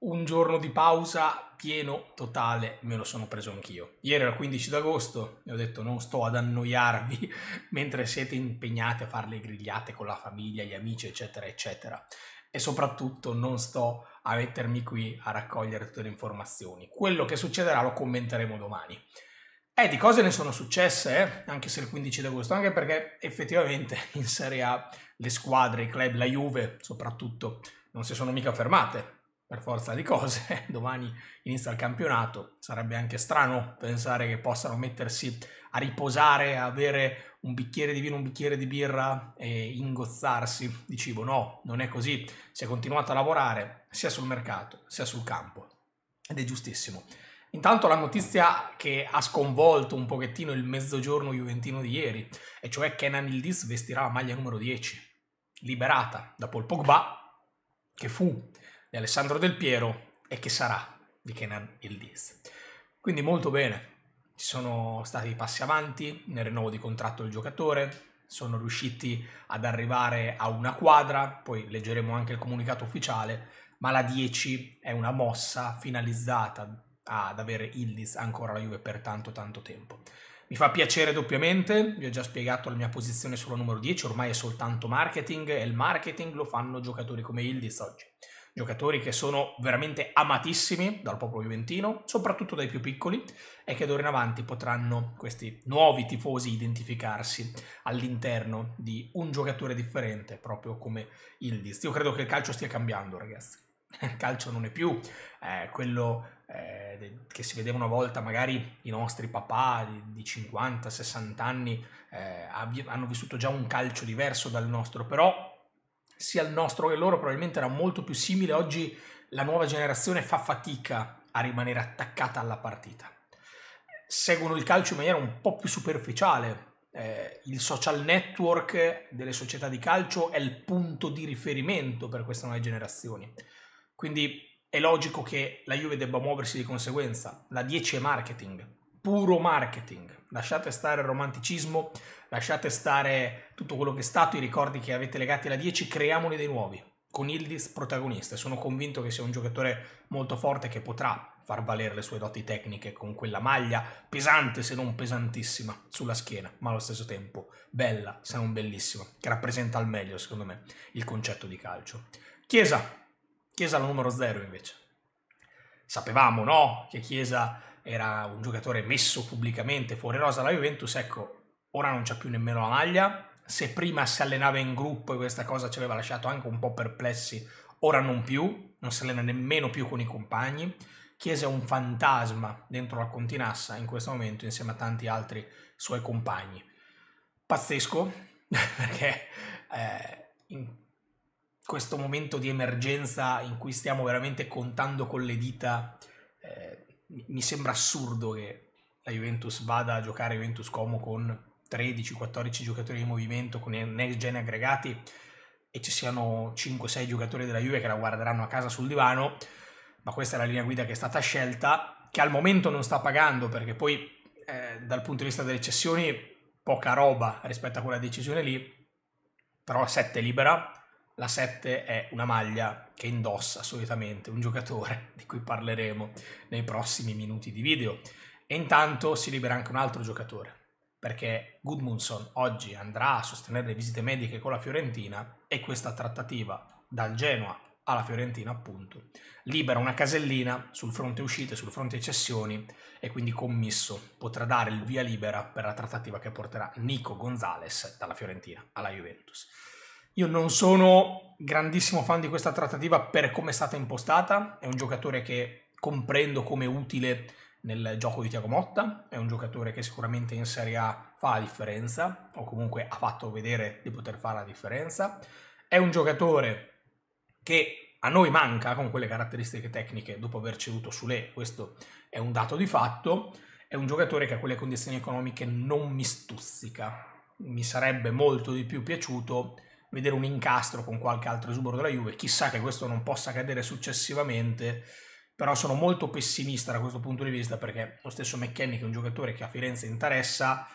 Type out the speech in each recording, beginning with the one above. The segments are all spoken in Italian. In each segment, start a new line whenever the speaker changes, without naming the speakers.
un giorno di pausa pieno, totale, me lo sono preso anch'io. Ieri era il 15 d'agosto e ho detto non sto ad annoiarvi mentre siete impegnati a fare le grigliate con la famiglia, gli amici, eccetera, eccetera. E soprattutto non sto a mettermi qui a raccogliere tutte le informazioni. Quello che succederà lo commenteremo domani. Eh, di cose ne sono successe, eh? anche se il 15 d'agosto, anche perché effettivamente in Serie A le squadre, i club, la Juve soprattutto, non si sono mica fermate per forza di cose, domani inizia il campionato, sarebbe anche strano pensare che possano mettersi a riposare, a avere un bicchiere di vino, un bicchiere di birra e ingozzarsi di cibo. No, non è così, si è continuato a lavorare sia sul mercato sia sul campo ed è giustissimo. Intanto la notizia che ha sconvolto un pochettino il mezzogiorno juventino di ieri, e cioè che Nanildis vestirà la maglia numero 10, liberata da Paul Pogba, che fu di Alessandro Del Piero e che sarà di Kenan Ildiz. Quindi molto bene, ci sono stati passi avanti nel rinnovo di contratto del giocatore, sono riusciti ad arrivare a una quadra, poi leggeremo anche il comunicato ufficiale, ma la 10 è una mossa finalizzata ad avere Ildiz ancora alla Juve per tanto tanto tempo. Mi fa piacere doppiamente, vi ho già spiegato la mia posizione sulla numero 10, ormai è soltanto marketing e il marketing lo fanno giocatori come Ildiz oggi giocatori che sono veramente amatissimi dal popolo juventino, soprattutto dai più piccoli, e che d'ora in avanti potranno questi nuovi tifosi identificarsi all'interno di un giocatore differente, proprio come il Diz. Io credo che il calcio stia cambiando, ragazzi. Il calcio non è più eh, quello eh, che si vedeva una volta, magari i nostri papà di, di 50-60 anni eh, hanno vissuto già un calcio diverso dal nostro, però sia il nostro che loro probabilmente era molto più simile, oggi la nuova generazione fa fatica a rimanere attaccata alla partita. Seguono il calcio in maniera un po' più superficiale. Eh, il social network delle società di calcio è il punto di riferimento per queste nuove generazioni. Quindi è logico che la Juve debba muoversi di conseguenza. La 10 è marketing, puro marketing. Lasciate stare il romanticismo lasciate stare tutto quello che è stato, i ricordi che avete legati alla 10, creiamone dei nuovi, con Ildis protagonista. Sono convinto che sia un giocatore molto forte che potrà far valere le sue doti tecniche con quella maglia pesante se non pesantissima sulla schiena, ma allo stesso tempo bella se non bellissima, che rappresenta al meglio secondo me il concetto di calcio. Chiesa, Chiesa alla numero zero invece. Sapevamo, no, che Chiesa era un giocatore messo pubblicamente fuori rosa alla Juventus, ecco, ora non c'ha più nemmeno la maglia. Se prima si allenava in gruppo e questa cosa ci aveva lasciato anche un po' perplessi, ora non più, non si allena nemmeno più con i compagni. Chiese un fantasma dentro la Continassa in questo momento insieme a tanti altri suoi compagni. Pazzesco, perché eh, in questo momento di emergenza in cui stiamo veramente contando con le dita, eh, mi sembra assurdo che la Juventus vada a giocare Juventus Como con 13-14 giocatori di movimento con i next gen aggregati e ci siano 5-6 giocatori della Juve che la guarderanno a casa sul divano, ma questa è la linea guida che è stata scelta, che al momento non sta pagando perché poi eh, dal punto di vista delle cessioni poca roba rispetto a quella decisione lì, però la 7 è libera, la 7 è una maglia che indossa solitamente un giocatore di cui parleremo nei prossimi minuti di video e intanto si libera anche un altro giocatore perché Gudmundsson oggi andrà a sostenere le visite mediche con la Fiorentina e questa trattativa dal Genoa alla Fiorentina, appunto, libera una casellina sul fronte uscite, sul fronte cessioni e quindi Commisso potrà dare il via libera per la trattativa che porterà Nico Gonzales dalla Fiorentina alla Juventus. Io non sono grandissimo fan di questa trattativa per come è stata impostata, è un giocatore che comprendo come utile nel gioco di Tiago Motta, è un giocatore che sicuramente in Serie A fa la differenza, o comunque ha fatto vedere di poter fare la differenza, è un giocatore che a noi manca con quelle caratteristiche tecniche dopo aver ceduto su Sule, questo è un dato di fatto, è un giocatore che a quelle condizioni economiche non mi stuzzica, mi sarebbe molto di più piaciuto vedere un incastro con qualche altro esubero della Juve, chissà che questo non possa accadere successivamente, però sono molto pessimista da questo punto di vista perché lo stesso McKennie che è un giocatore che a Firenze interessa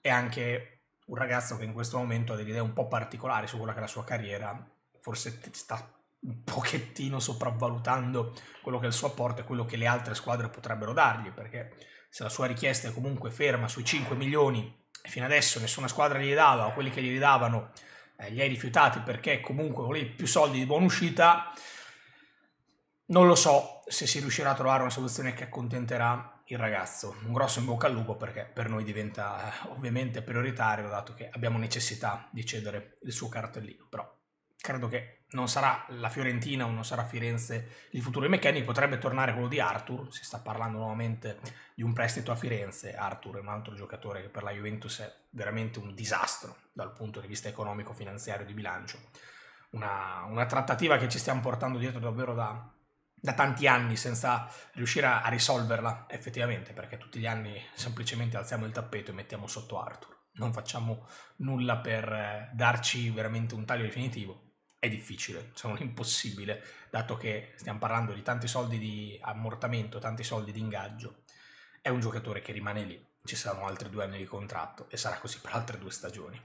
è anche un ragazzo che in questo momento ha delle idee un po' particolari su quella che è la sua carriera, forse sta un pochettino sopravvalutando quello che è il suo apporto e quello che le altre squadre potrebbero dargli, perché se la sua richiesta è comunque ferma sui 5 milioni e fino adesso nessuna squadra gli dava o quelli che gli davano eh, li hai rifiutati perché comunque volevi più soldi di buona uscita, non lo so se si riuscirà a trovare una soluzione che accontenterà il ragazzo. Un grosso in bocca al lupo perché per noi diventa eh, ovviamente prioritario dato che abbiamo necessità di cedere il suo cartellino. Però credo che non sarà la Fiorentina o non sarà Firenze il futuro di McKenny, potrebbe tornare quello di Arthur, si sta parlando nuovamente di un prestito a Firenze. Arthur è un altro giocatore che per la Juventus è veramente un disastro dal punto di vista economico, finanziario, e di bilancio. Una, una trattativa che ci stiamo portando dietro davvero da, da tanti anni senza riuscire a risolverla effettivamente, perché tutti gli anni semplicemente alziamo il tappeto e mettiamo sotto Arthur. Non facciamo nulla per eh, darci veramente un taglio definitivo. È difficile, se non impossibile, dato che stiamo parlando di tanti soldi di ammortamento, tanti soldi di ingaggio. È un giocatore che rimane lì, ci saranno altri due anni di contratto e sarà così per altre due stagioni.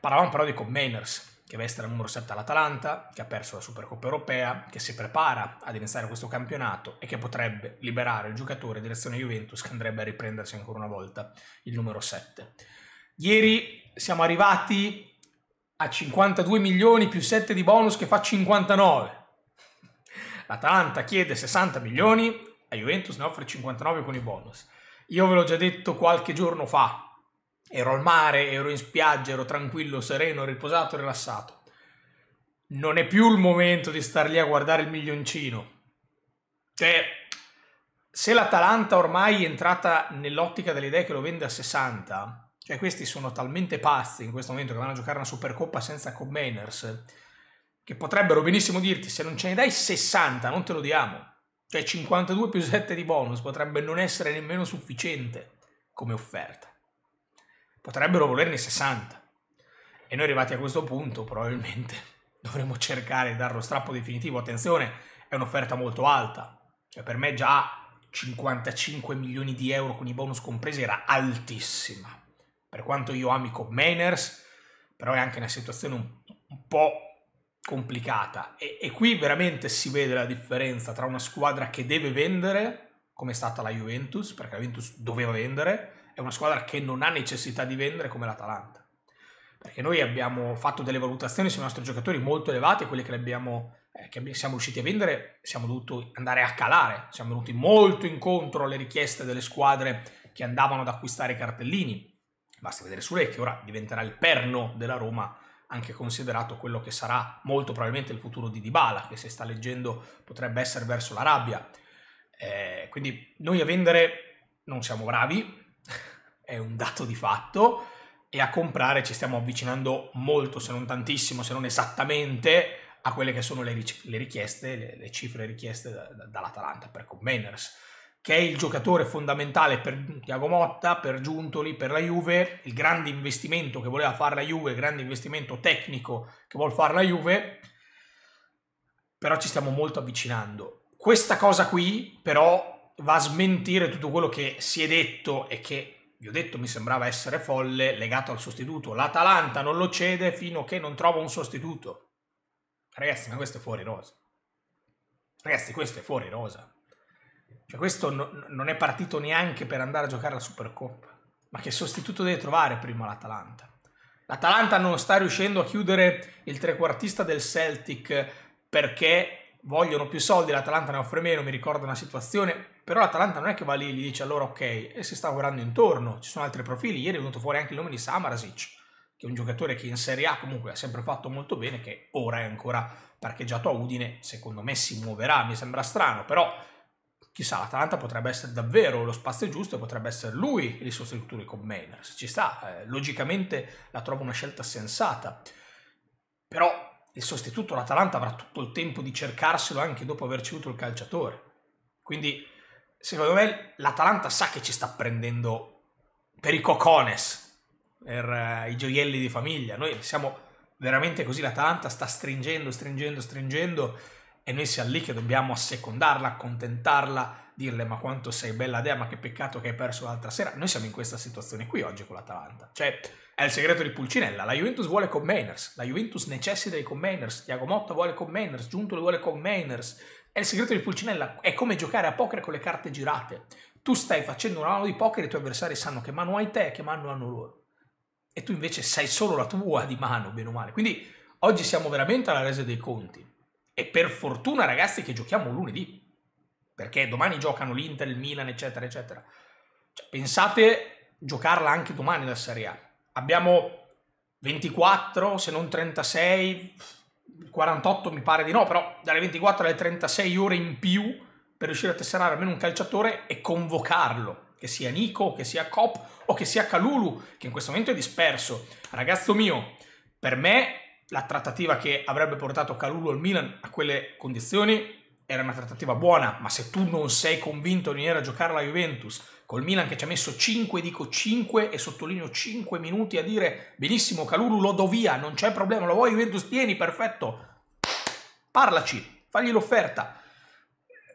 Parlavamo però di Commaners, che va a essere al numero 7 all'Atalanta, che ha perso la Supercoppa europea, che si prepara ad iniziare questo campionato e che potrebbe liberare il giocatore direzione Juventus che andrebbe a riprendersi ancora una volta il numero 7. Ieri siamo arrivati a 52 milioni più 7 di bonus che fa 59. L'Atalanta chiede 60 milioni, a Juventus ne offre 59 con i bonus. Io ve l'ho già detto qualche giorno fa, Ero al mare, ero in spiaggia, ero tranquillo, sereno, riposato, rilassato. Non è più il momento di star lì a guardare il milioncino. Cioè, se l'Atalanta ormai è entrata nell'ottica dell'idea che lo vende a 60, cioè questi sono talmente pazzi in questo momento che vanno a giocare una Supercoppa senza Commaners, che potrebbero benissimo dirti se non ce ne dai 60 non te lo diamo. Cioè 52 più 7 di bonus potrebbe non essere nemmeno sufficiente come offerta potrebbero volerne 60. E noi arrivati a questo punto probabilmente dovremmo cercare di dare lo strappo definitivo. Attenzione, è un'offerta molto alta. Cioè per me già 55 milioni di euro con i bonus compresi era altissima. Per quanto io ami Cobb però è anche una situazione un, un po' complicata. E, e, qui veramente si vede la differenza tra una squadra che deve vendere, come è stata la Juventus, perché la Juventus doveva vendere, è una squadra che non ha necessità di vendere come l'Atalanta. Perché noi abbiamo fatto delle valutazioni sui nostri giocatori molto elevate, quelli che, abbiamo, eh, che siamo riusciti a vendere siamo dovuti andare a calare, siamo venuti molto incontro alle richieste delle squadre che andavano ad acquistare i cartellini. Basta vedere su che ora diventerà il perno della Roma anche considerato quello che sarà molto probabilmente il futuro di Dybala, che se sta leggendo potrebbe essere verso l'Arabia. Eh, quindi noi a vendere non siamo bravi, è un dato di fatto e a comprare ci stiamo avvicinando molto, se non tantissimo, se non esattamente a quelle che sono le, ric- le richieste, le, le, cifre richieste da, da, dall'Atalanta per Conveners, che è il giocatore fondamentale per Tiago Motta, per Giuntoli, per la Juve, il grande investimento che voleva fare la Juve, il grande investimento tecnico che vuole fare la Juve, però ci stiamo molto avvicinando. Questa cosa qui però va a smentire tutto quello che si è detto e che vi ho detto mi sembrava essere folle, legato al sostituto. L'Atalanta non lo cede fino a che non trova un sostituto. Ragazzi, ma questo è fuori rosa. Ragazzi, questo è fuori rosa. Cioè, questo no, non è partito neanche per andare a giocare la Supercoppa. Ma che sostituto deve trovare prima l'Atalanta? L'Atalanta non sta riuscendo a chiudere il trequartista del Celtic perché vogliono più soldi, l'Atalanta ne offre meno, mi ricordo una situazione però l'Atalanta non è che va lì e gli dice allora ok e si sta guardando intorno, ci sono altri profili, ieri è venuto fuori anche il nome di Samarasic, che è un giocatore che in Serie A comunque ha sempre fatto molto bene, che ora è ancora parcheggiato a Udine, secondo me si muoverà, mi sembra strano, però chissà, l'Atalanta potrebbe essere davvero lo spazio giusto e potrebbe essere lui il sostituto con Maynard, se ci sta, eh, logicamente la trovo una scelta sensata, però il sostituto l'Atalanta avrà tutto il tempo di cercarselo anche dopo aver ceduto il calciatore, quindi secondo me l'Atalanta sa che ci sta prendendo per i cocones, per eh, i gioielli di famiglia. Noi siamo veramente così, l'Atalanta sta stringendo, stringendo, stringendo e noi siamo lì che dobbiamo assecondarla, accontentarla, dirle ma quanto sei bella Dea, ma che peccato che hai perso l'altra sera. Noi siamo in questa situazione qui oggi con l'Atalanta. Cioè è il segreto di Pulcinella, la Juventus vuole con Mainers, la Juventus necessita dei Mainers. Tiago Motta vuole con Mainers, le vuole con Mainers. È il segreto di Pulcinella, è come giocare a poker con le carte girate. Tu stai facendo una mano di poker e i tuoi avversari sanno che mano hai te e che mano hanno loro. E tu invece sai solo la tua di mano, bene o male. Quindi oggi siamo veramente alla resa dei conti. E per fortuna, ragazzi, che giochiamo lunedì. Perché domani giocano l'Inter, il Milan, eccetera, eccetera. Cioè, pensate giocarla anche domani la Serie A. Abbiamo 24, se non 36, 48 mi pare di no, però dalle 24 alle 36 ore in più per riuscire a tesserare almeno un calciatore e convocarlo che sia Nico, che sia Cop o che sia Calulu, che in questo momento è disperso. Ragazzo mio, per me la trattativa che avrebbe portato Calulu al Milan a quelle condizioni era una trattativa buona, ma se tu non sei convinto di venire a giocare alla Juventus, col Milan che ci ha messo 5, dico 5 e sottolineo 5 minuti a dire benissimo Calulu lo do via, non c'è problema, lo vuoi Juventus, tieni, perfetto, parlaci, fagli l'offerta.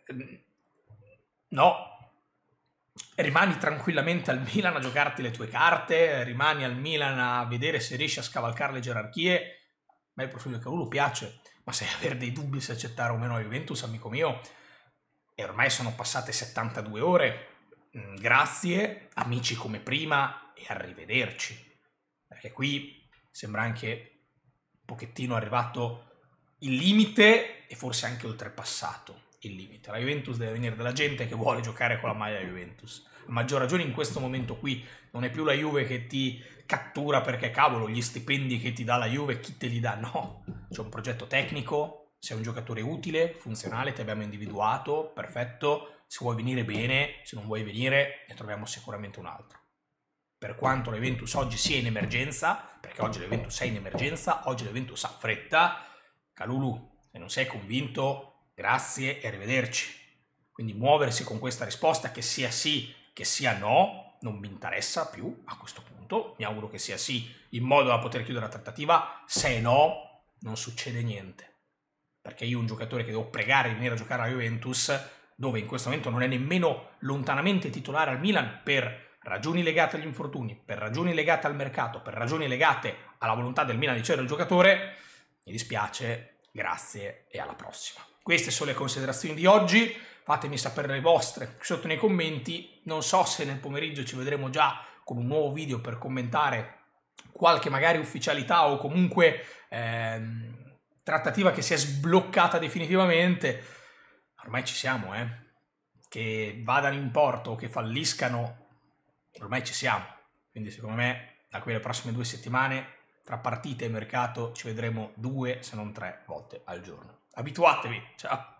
Ehm, no, rimani tranquillamente al Milan a giocarti le tue carte, rimani al Milan a vedere se riesci a scavalcare le gerarchie, a me il profilo di Calulu piace ma se aver dei dubbi se accettare o meno la Juventus, amico mio, e ormai sono passate 72 ore, mm, grazie, amici come prima e arrivederci. Perché qui sembra anche un pochettino arrivato il limite e forse anche oltrepassato il limite. La Juventus deve venire dalla gente che vuole giocare con la maglia Juventus. A maggior ragione in questo momento qui non è più la Juve che ti cattura perché cavolo gli stipendi che ti dà la Juve chi te li dà? No, c'è un progetto tecnico, sei un giocatore utile, funzionale, ti abbiamo individuato, perfetto, se vuoi venire bene, se non vuoi venire ne troviamo sicuramente un altro. Per quanto la Juventus oggi sia in emergenza, perché oggi la Juventus è in emergenza, oggi la Juventus ha fretta, Calulu, se non sei convinto grazie e arrivederci. Quindi muoversi con questa risposta che sia sì, che sia no, non mi interessa più a questo punto, mi auguro che sia sì in modo da poter chiudere la trattativa, se no non succede niente. Perché io un giocatore che devo pregare di venire a giocare alla Juventus, dove in questo momento non è nemmeno lontanamente titolare al Milan per ragioni legate agli infortuni, per ragioni legate al mercato, per ragioni legate alla volontà del Milan di cedere il giocatore, mi dispiace, grazie e alla prossima. Queste sono le considerazioni di oggi, fatemi sapere le vostre sotto nei commenti, non so se nel pomeriggio ci vedremo già con un nuovo video per commentare qualche magari ufficialità o comunque ehm, trattativa che si è sbloccata definitivamente, ormai ci siamo, eh? che vadano in porto o che falliscano, ormai ci siamo. Quindi secondo me da qui alle prossime due settimane, tra partite e mercato, ci vedremo due se non tre volte al giorno abituatevi. Ciao. Cioè,